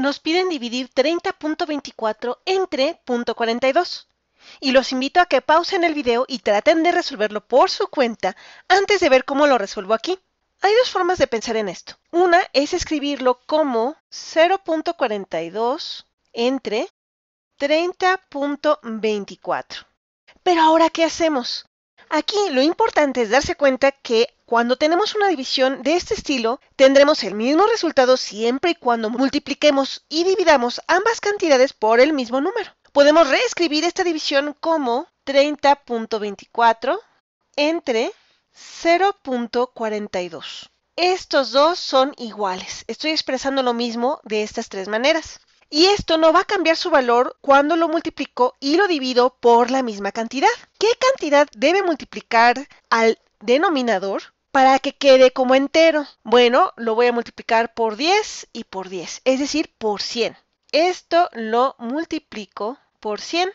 nos piden dividir 30.24 entre .42 y los invito a que pausen el video y traten de resolverlo por su cuenta antes de ver cómo lo resuelvo aquí. Hay dos formas de pensar en esto. Una es escribirlo como 0.42 entre 30.24. Pero ahora, ¿qué hacemos? Aquí lo importante es darse cuenta que cuando tenemos una división de este estilo, tendremos el mismo resultado siempre y cuando multipliquemos y dividamos ambas cantidades por el mismo número. Podemos reescribir esta división como 30.24 entre 0.42. Estos dos son iguales. Estoy expresando lo mismo de estas tres maneras. Y esto no va a cambiar su valor cuando lo multiplico y lo divido por la misma cantidad. ¿Qué cantidad debe multiplicar al denominador para que quede como entero? Bueno, lo voy a multiplicar por 10 y por 10, es decir, por 100. Esto lo multiplico por 100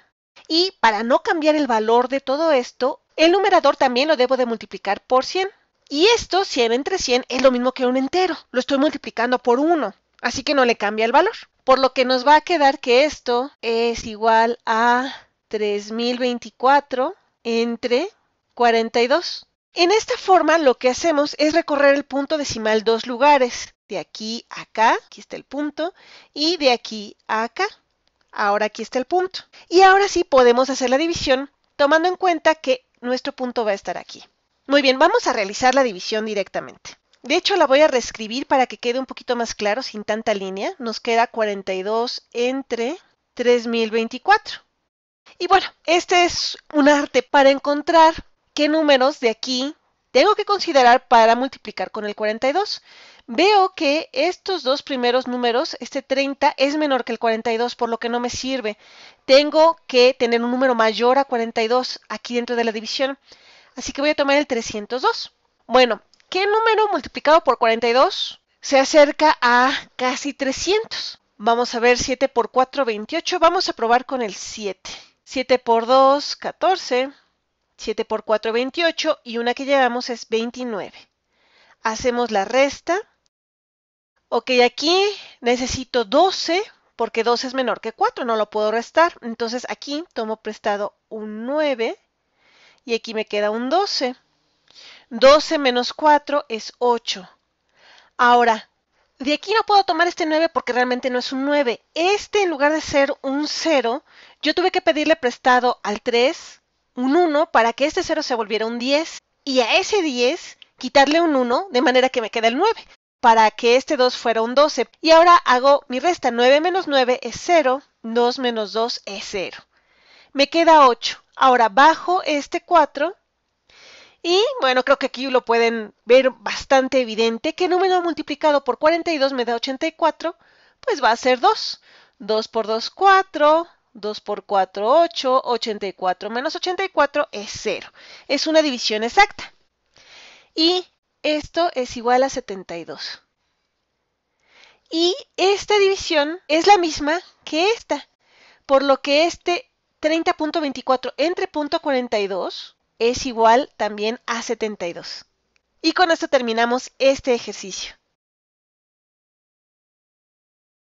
y para no cambiar el valor de todo esto, el numerador también lo debo de multiplicar por 100. Y esto, 100 entre 100, es lo mismo que un entero. Lo estoy multiplicando por 1, así que no le cambia el valor por lo que nos va a quedar que esto es igual a 3024 entre 42. En esta forma lo que hacemos es recorrer el punto decimal dos lugares, de aquí a acá, aquí está el punto, y de aquí a acá. Ahora aquí está el punto. Y ahora sí podemos hacer la división tomando en cuenta que nuestro punto va a estar aquí. Muy bien, vamos a realizar la división directamente. De hecho, la voy a reescribir para que quede un poquito más claro sin tanta línea. Nos queda 42 entre 3024. Y bueno, este es un arte para encontrar qué números de aquí tengo que considerar para multiplicar con el 42. Veo que estos dos primeros números, este 30 es menor que el 42, por lo que no me sirve. Tengo que tener un número mayor a 42 aquí dentro de la división. Así que voy a tomar el 302. Bueno, ¿Qué número multiplicado por 42 se acerca a casi 300? Vamos a ver 7 por 4, 28. Vamos a probar con el 7. 7 por 2, 14. 7 por 4, 28. Y una que llevamos es 29. Hacemos la resta. Ok, aquí necesito 12 porque 12 es menor que 4, no lo puedo restar. Entonces aquí tomo prestado un 9 y aquí me queda un 12. 12 menos 4 es 8. Ahora, de aquí no puedo tomar este 9 porque realmente no es un 9. Este, en lugar de ser un 0, yo tuve que pedirle prestado al 3 un 1 para que este 0 se volviera un 10. Y a ese 10 quitarle un 1 de manera que me queda el 9 para que este 2 fuera un 12. Y ahora hago mi resta. 9 menos 9 es 0. 2 menos 2 es 0. Me queda 8. Ahora bajo este 4 y bueno, creo que aquí lo pueden ver bastante evidente ¿qué número multiplicado por 42 me da 84, pues va a ser 2. 2 por 2, 4. 2 por 4, 8. 84 menos 84 es 0. Es una división exacta. Y esto es igual a 72. Y esta división es la misma que esta, por lo que este 30.24 entre .42 es igual también a 72. Y con esto terminamos este ejercicio.